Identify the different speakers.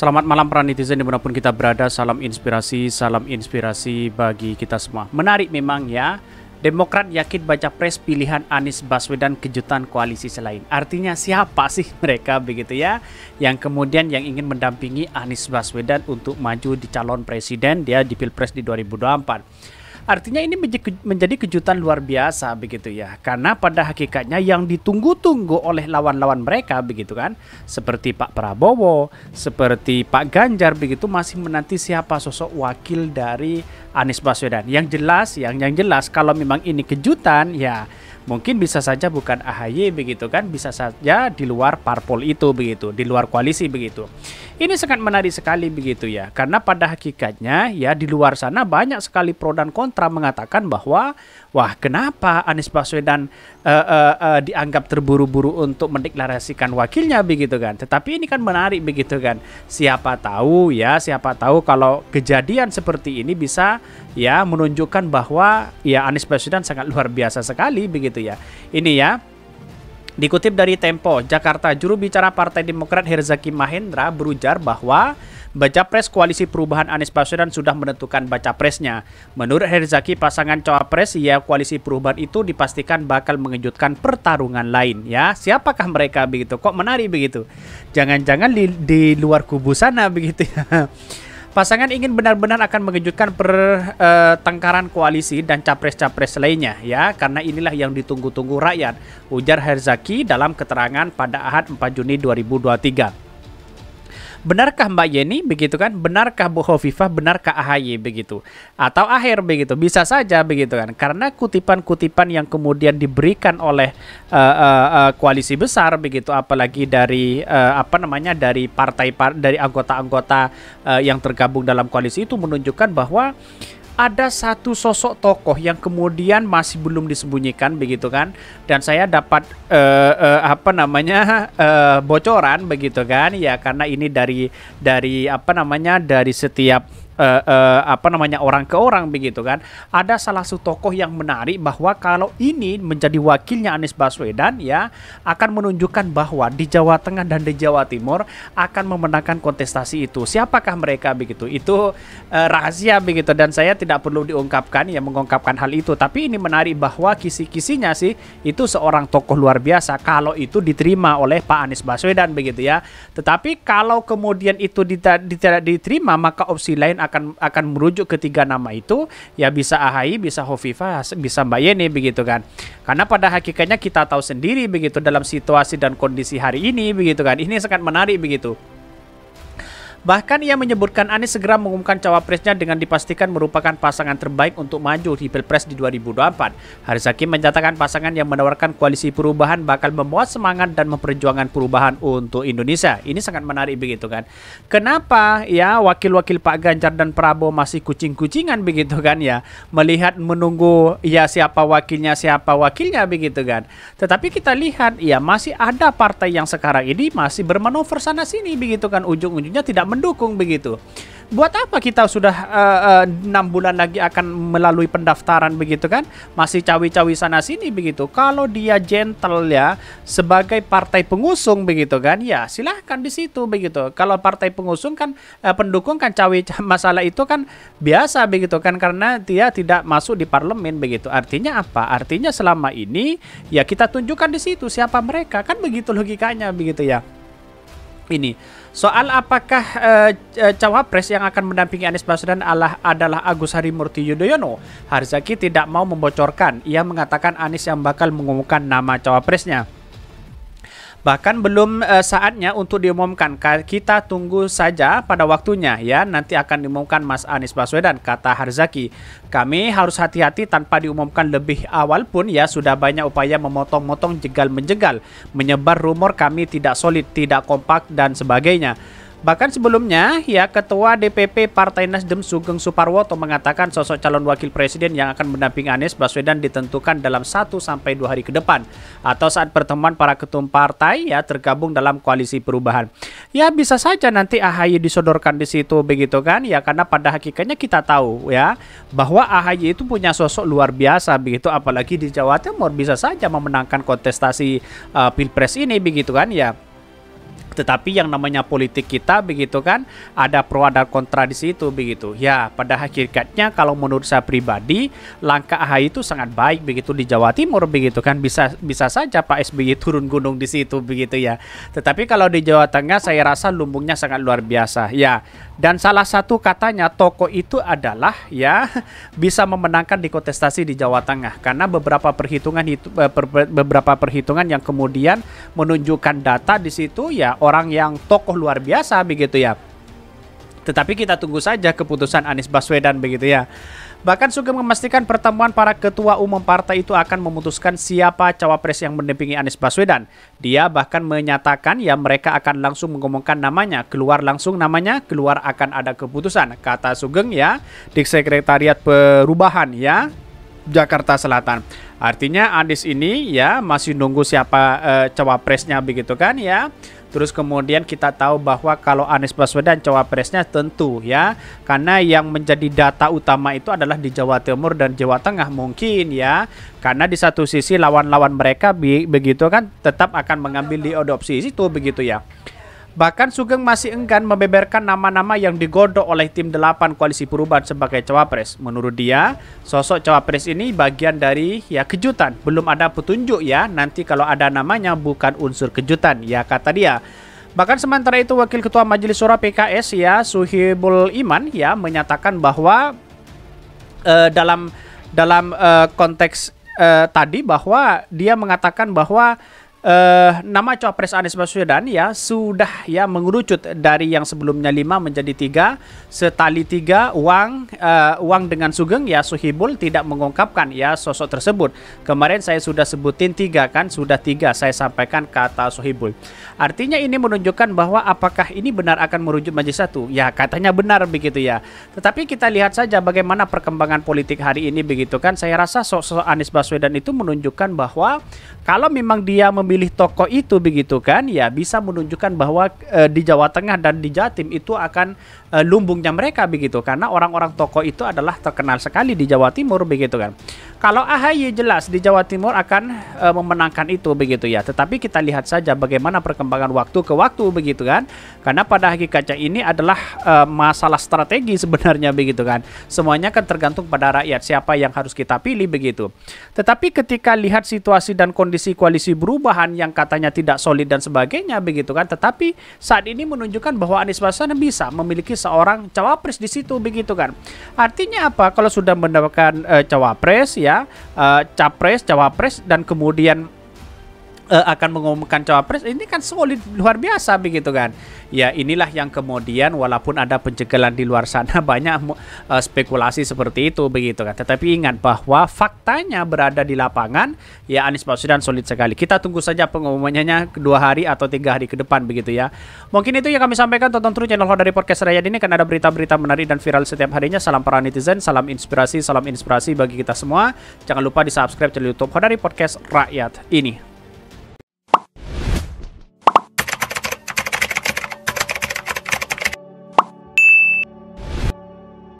Speaker 1: Selamat malam para netizen dimanapun kita berada. Salam inspirasi, salam inspirasi bagi kita semua. Menarik memang ya. Demokrat yakin baca pres pilihan Anies Baswedan kejutan koalisi selain. Artinya siapa sih mereka begitu ya? Yang kemudian yang ingin mendampingi Anies Baswedan untuk maju di calon presiden dia di Pilpres di 2024. Artinya ini menjadi kejutan luar biasa begitu ya. Karena pada hakikatnya yang ditunggu-tunggu oleh lawan-lawan mereka begitu kan. Seperti Pak Prabowo, seperti Pak Ganjar begitu masih menanti siapa sosok wakil dari Anies Baswedan. Yang jelas, yang yang jelas kalau memang ini kejutan ya mungkin bisa saja bukan AHY begitu kan, bisa saja di luar parpol itu begitu, di luar koalisi begitu. Ini sangat menarik sekali begitu ya, karena pada hakikatnya ya di luar sana banyak sekali pro dan kontra mengatakan bahwa wah kenapa Anies Baswedan uh, uh, uh, dianggap terburu-buru untuk mendeklarasikan wakilnya begitu kan. Tetapi ini kan menarik begitu kan. Siapa tahu ya, siapa tahu kalau kejadian seperti ini bisa ya menunjukkan bahwa ya Anies Baswedan sangat luar biasa sekali begitu gitu ya. Ini ya. Dikutip dari Tempo, Jakarta, juru bicara Partai Demokrat Herzaki Mahendra berujar bahwa baca pres koalisi perubahan Anies Baswedan sudah menentukan baca presnya. Menurut Herzaki, pasangan cawapres ya koalisi perubahan itu dipastikan bakal mengejutkan pertarungan lain. Ya, siapakah mereka begitu? Kok menarik begitu? Jangan-jangan di, di luar kubu sana begitu ya. Pasangan ingin benar-benar akan mengejutkan pertengkaran eh, uh, koalisi dan capres-capres lainnya ya karena inilah yang ditunggu-tunggu rakyat, ujar Herzaki dalam keterangan pada Ahad 4 Juni 2023 benarkah Mbak Yeni begitu kan? Benarkah Bu Hovifah? Benarkah AHY begitu? Atau akhir begitu? Bisa saja begitu kan? Karena kutipan-kutipan yang kemudian diberikan oleh uh, uh, uh, koalisi besar begitu, apalagi dari uh, apa namanya dari partai par dari anggota-anggota uh, yang tergabung dalam koalisi itu menunjukkan bahwa ada satu sosok tokoh yang kemudian masih belum disembunyikan begitu kan dan saya dapat uh, uh, apa namanya uh, bocoran begitu kan ya karena ini dari dari apa namanya dari setiap uh, uh, apa namanya orang ke orang begitu kan. Ada salah satu tokoh yang menarik bahwa kalau ini menjadi wakilnya Anies Baswedan ya akan menunjukkan bahwa di Jawa Tengah dan di Jawa Timur akan memenangkan kontestasi itu. Siapakah mereka begitu? Itu uh, rahasia begitu dan saya tidak perlu diungkapkan ya mengungkapkan hal itu. Tapi ini menarik bahwa kisi-kisinya sih itu seorang tokoh luar biasa kalau itu diterima oleh Pak Anies Baswedan begitu ya. Tetapi kalau kemudian itu tidak diterima maka opsi lain akan akan akan merujuk ketiga nama itu ya bisa ahai bisa Hovifa, bisa Mbak Yeni begitu kan. Karena pada hakikatnya kita tahu sendiri begitu dalam situasi dan kondisi hari ini begitu kan. Ini sangat menarik begitu. Bahkan ia menyebutkan Anies segera mengumumkan cawapresnya dengan dipastikan merupakan pasangan terbaik untuk maju di Pilpres di 2024. Haris Hakim menyatakan pasangan yang menawarkan koalisi perubahan bakal memuat semangat dan memperjuangkan perubahan untuk Indonesia. Ini sangat menarik begitu kan. Kenapa ya wakil-wakil Pak Ganjar dan Prabowo masih kucing-kucingan begitu kan ya. Melihat menunggu ya siapa wakilnya, siapa wakilnya begitu kan. Tetapi kita lihat ya masih ada partai yang sekarang ini masih bermanuver sana sini begitu kan. Ujung-ujungnya tidak mendukung begitu buat apa kita sudah eh, eh, enam uh, 6 bulan lagi akan melalui pendaftaran begitu kan masih cawi-cawi sana sini begitu kalau dia gentle ya sebagai partai pengusung begitu kan ya silahkan di situ begitu kalau partai pengusung kan uh, pendukung kan cawi masalah itu kan biasa begitu kan karena dia tidak masuk di parlemen begitu artinya apa artinya selama ini ya kita tunjukkan di situ siapa mereka kan begitu logikanya begitu ya ini. Soal apakah uh, cawapres yang akan mendampingi Anies Baswedan adalah, adalah Agus Harimurti Yudhoyono, Harzaki tidak mau membocorkan. Ia mengatakan Anies yang bakal mengumumkan nama cawapresnya. Bahkan belum uh, saatnya untuk diumumkan. Kita tunggu saja pada waktunya ya. Nanti akan diumumkan Mas Anies Baswedan kata Harzaki. Kami harus hati-hati tanpa diumumkan lebih awal pun ya sudah banyak upaya memotong-motong jegal menjegal, menyebar rumor kami tidak solid, tidak kompak dan sebagainya. Bahkan sebelumnya, ya Ketua DPP Partai Nasdem Sugeng Suparwoto mengatakan sosok calon wakil presiden yang akan mendampingi Anies Baswedan ditentukan dalam 1 sampai 2 hari ke depan atau saat pertemuan para ketum partai ya tergabung dalam koalisi perubahan. Ya bisa saja nanti AHY disodorkan di situ begitu kan? Ya karena pada hakikatnya kita tahu ya bahwa AHY itu punya sosok luar biasa begitu apalagi di Jawa Timur bisa saja memenangkan kontestasi uh, Pilpres ini begitu kan ya tetapi yang namanya politik kita begitu kan ada pro ada kontra di situ begitu ya pada hakikatnya kalau menurut saya pribadi langkah AHY itu sangat baik begitu di Jawa Timur begitu kan bisa bisa saja Pak SBY turun gunung di situ begitu ya tetapi kalau di Jawa Tengah saya rasa lumbungnya sangat luar biasa ya dan salah satu katanya toko itu adalah ya bisa memenangkan di kontestasi di Jawa Tengah karena beberapa perhitungan itu eh, beberapa perhitungan yang kemudian menunjukkan data di situ ya orang orang yang tokoh luar biasa begitu ya. Tetapi kita tunggu saja keputusan Anies Baswedan begitu ya. Bahkan Sugeng memastikan pertemuan para ketua umum partai itu akan memutuskan siapa cawapres yang mendampingi Anies Baswedan. Dia bahkan menyatakan ya mereka akan langsung mengumumkan namanya, keluar langsung namanya, keluar akan ada keputusan. Kata Sugeng ya di Sekretariat Perubahan ya Jakarta Selatan. Artinya Anies ini ya masih nunggu siapa e, cawapresnya begitu kan ya. Terus kemudian kita tahu bahwa kalau Anies Baswedan cawapresnya tentu ya, karena yang menjadi data utama itu adalah di Jawa Timur dan Jawa Tengah mungkin ya, karena di satu sisi lawan-lawan mereka begitu kan tetap akan mengambil di adopsi situ begitu ya. Bahkan Sugeng masih enggan membeberkan nama-nama yang digodok oleh tim 8 koalisi perubahan sebagai cawapres. Menurut dia, sosok cawapres ini bagian dari ya kejutan. Belum ada petunjuk ya, nanti kalau ada namanya bukan unsur kejutan, ya kata dia. Bahkan sementara itu Wakil Ketua Majelis Surah PKS ya Suhibul Iman ya menyatakan bahwa uh, dalam dalam uh, konteks uh, tadi bahwa dia mengatakan bahwa Uh, nama cawapres Anies Baswedan ya sudah ya mengerucut dari yang sebelumnya lima menjadi tiga setali tiga uang uh, eh, uang dengan Sugeng ya Suhibul tidak mengungkapkan ya sosok tersebut kemarin saya sudah sebutin tiga kan sudah tiga saya sampaikan kata Suhibul artinya ini menunjukkan bahwa apakah ini benar akan merujuk Majelis satu ya katanya benar begitu ya tetapi kita lihat saja bagaimana perkembangan politik hari ini begitu kan saya rasa sosok Anies Baswedan itu menunjukkan bahwa kalau memang dia memilih tokoh itu begitu kan ya bisa menunjukkan bahwa e, di Jawa Tengah dan di Jatim itu akan e, lumbungnya mereka begitu karena orang-orang tokoh itu adalah terkenal sekali di Jawa Timur begitu kan kalau AHY jelas di Jawa Timur akan e, memenangkan itu begitu ya. Tetapi kita lihat saja bagaimana perkembangan waktu ke waktu begitu kan. Karena pada hakikatnya ini adalah e, masalah strategi sebenarnya begitu kan. Semuanya kan tergantung pada rakyat siapa yang harus kita pilih begitu. Tetapi ketika lihat situasi dan kondisi koalisi perubahan yang katanya tidak solid dan sebagainya begitu kan. Tetapi saat ini menunjukkan bahwa Anies Baswedan bisa memiliki seorang cawapres di situ begitu kan. Artinya apa? Kalau sudah mendapatkan e, cawapres ya ya uh, capres cawapres dan kemudian uh, akan mengumumkan cawapres ini kan solid luar biasa begitu kan ya inilah yang kemudian walaupun ada pencegalan di luar sana banyak uh, spekulasi seperti itu begitu kan tetapi ingat bahwa faktanya berada di lapangan ya Anies Baswedan solid sekali kita tunggu saja pengumumannya dua hari atau tiga hari ke depan begitu ya mungkin itu yang kami sampaikan tonton terus channel dari podcast Rakyat ini kan ada berita-berita menarik dan viral setiap harinya salam para netizen salam inspirasi salam inspirasi bagi kita semua jangan lupa di subscribe channel YouTube dari Podcast Rakyat ini